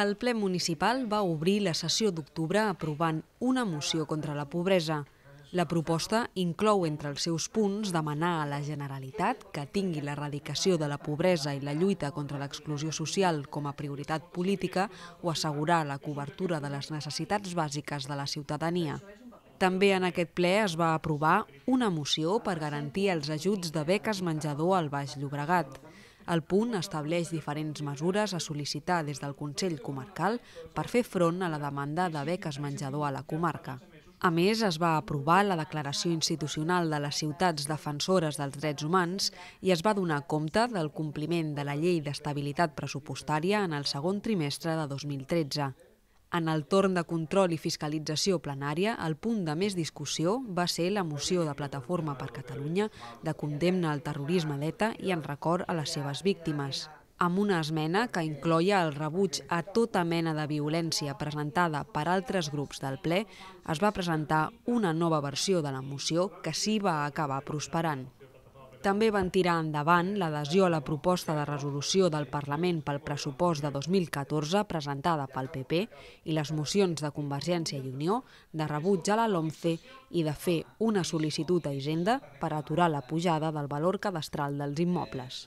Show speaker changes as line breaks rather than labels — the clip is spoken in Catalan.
El ple municipal va obrir la sessió d'octubre aprovant una moció contra la pobresa. La proposta inclou entre els seus punts demanar a la Generalitat que tingui l'erradicació de la pobresa i la lluita contra l'exclusió social com a prioritat política o assegurar la cobertura de les necessitats bàsiques de la ciutadania. També en aquest ple es va aprovar una moció per garantir els ajuts de beques menjador al Baix Llobregat. El punt estableix diferents mesures a sol·licitar des del Consell Comarcal per fer front a la demanda de beques menjador a la comarca. A més, es va aprovar la Declaració Institucional de les Ciutats Defensores dels Drets Humans i es va donar compte del compliment de la Llei d'Estabilitat Pressupostària en el segon trimestre de 2013. En el torn de control i fiscalització plenària, el punt de més discussió va ser la moció de Plataforma per Catalunya de condemna al terrorisme d'ETA i en record a les seves víctimes amb una esmena que incloia el rebuig a tota mena de violència presentada per altres grups del ple, es va presentar una nova versió de la moció que sí va acabar prosperant també van tirar endavant l'adhesió a la proposta de resolució del Parlament pel pressupost de 2014 presentada pel PP i les mocions de Convergència i Unió de rebuig a la LOMCE i de fer una sol·licitud a Hisenda per aturar la pujada del valor cadastral dels immobles.